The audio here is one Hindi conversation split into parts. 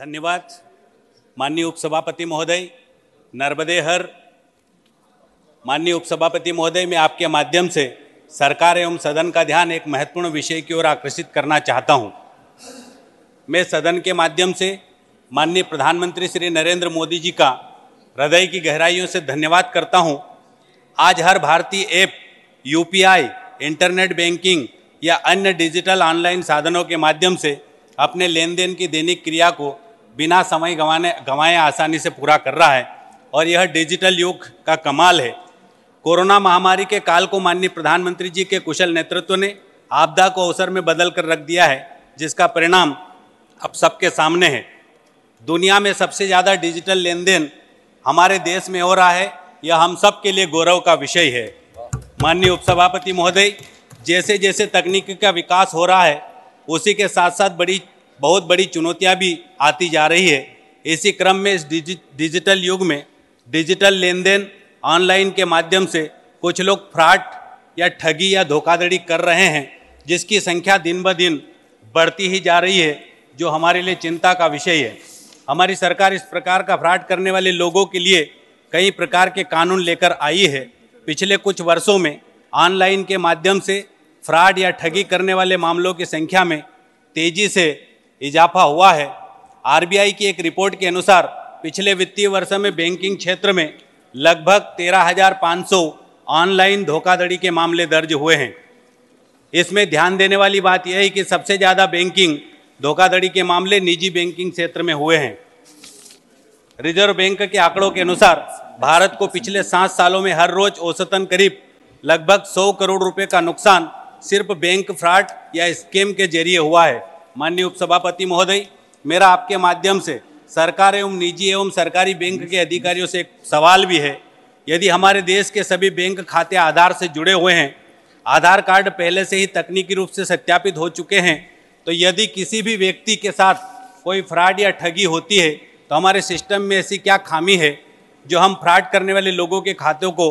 धन्यवाद माननीय उपसभापति महोदय नर्मदे हर माननीय उपसभापति महोदय मैं आपके माध्यम से सरकार एवं सदन का ध्यान एक महत्वपूर्ण विषय की ओर आकर्षित करना चाहता हूं। मैं सदन के माध्यम से माननीय प्रधानमंत्री श्री नरेंद्र मोदी जी का हृदय की गहराइयों से धन्यवाद करता हूं। आज हर भारतीय ऐप यूपीआई, इंटरनेट बैंकिंग या अन्य डिजिटल ऑनलाइन साधनों के माध्यम से अपने लेन देन की दैनिक क्रिया को बिना समय गंवाने गंवाए आसानी से पूरा कर रहा है और यह डिजिटल युग का कमाल है कोरोना महामारी के काल को माननीय प्रधानमंत्री जी के कुशल नेतृत्व ने आपदा को अवसर में बदल कर रख दिया है जिसका परिणाम अब सबके सामने है दुनिया में सबसे ज़्यादा डिजिटल लेन देन हमारे देश में हो रहा है यह हम सब के लिए गौरव का विषय है माननीय उपसभापति महोदय जैसे जैसे तकनीकी का विकास हो रहा है उसी के साथ साथ बड़ी बहुत बड़ी चुनौतियां भी आती जा रही है इसी क्रम में इस डिजि, डिजिटल युग में डिजिटल लेन देन ऑनलाइन के माध्यम से कुछ लोग फ्रॉड या ठगी या धोखाधड़ी कर रहे हैं जिसकी संख्या दिन ब दिन बढ़ती ही जा रही है जो हमारे लिए चिंता का विषय है हमारी सरकार इस प्रकार का फ्रॉड करने वाले लोगों के लिए कई प्रकार के कानून लेकर आई है पिछले कुछ वर्षों में ऑनलाइन के माध्यम से फ्रॉड या ठगी करने वाले मामलों की संख्या में तेज़ी से इजाफा हुआ है आरबीआई की एक रिपोर्ट के अनुसार पिछले वित्तीय वर्ष में बैंकिंग क्षेत्र में लगभग 13,500 ऑनलाइन धोखाधड़ी के मामले दर्ज हुए हैं इसमें ध्यान देने वाली बात यह है कि सबसे ज़्यादा बैंकिंग धोखाधड़ी के मामले निजी बैंकिंग क्षेत्र में हुए हैं रिजर्व बैंक के आंकड़ों के अनुसार भारत को पिछले सात सालों में हर रोज औसतन करीब लगभग सौ करोड़ रुपए का नुकसान सिर्फ बैंक फ्रॉड या स्कैम के जरिए हुआ है माननीय उपसभापति महोदय मेरा आपके माध्यम से सरकार एवं निजी एवं सरकारी बैंक के अधिकारियों से एक सवाल भी है यदि हमारे देश के सभी बैंक खाते आधार से जुड़े हुए हैं आधार कार्ड पहले से ही तकनीकी रूप से सत्यापित हो चुके हैं तो यदि किसी भी व्यक्ति के साथ कोई फ्रॉड या ठगी होती है तो हमारे सिस्टम में ऐसी क्या खामी है जो हम फ्रॉड करने वाले लोगों के खातों को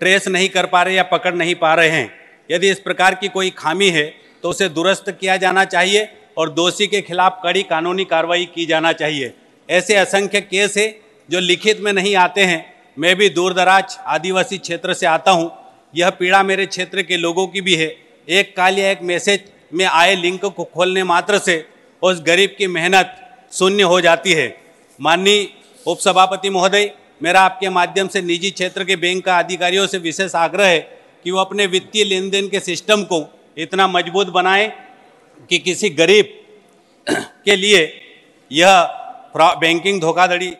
ट्रेस नहीं कर पा रहे या पकड़ नहीं पा रहे हैं यदि इस प्रकार की कोई खामी है तो उसे दुरुस्त किया जाना चाहिए और दोषी के खिलाफ कड़ी कानूनी कार्रवाई की जाना चाहिए ऐसे असंख्य केस हैं जो लिखित में नहीं आते हैं मैं भी दूर दराज आदिवासी क्षेत्र से आता हूँ यह पीड़ा मेरे क्षेत्र के लोगों की भी है एक काल या एक मैसेज में आए लिंक को खोलने मात्र से उस गरीब की मेहनत शून्य हो जाती है माननीय उपसभापति महोदय मेरा आपके माध्यम से निजी क्षेत्र के बैंक का अधिकारियों से विशेष आग्रह है कि वो अपने वित्तीय लेन देन के सिस्टम को इतना मजबूत बनाएं कि किसी गरीब के लिए यह बैंकिंग धोखाधड़ी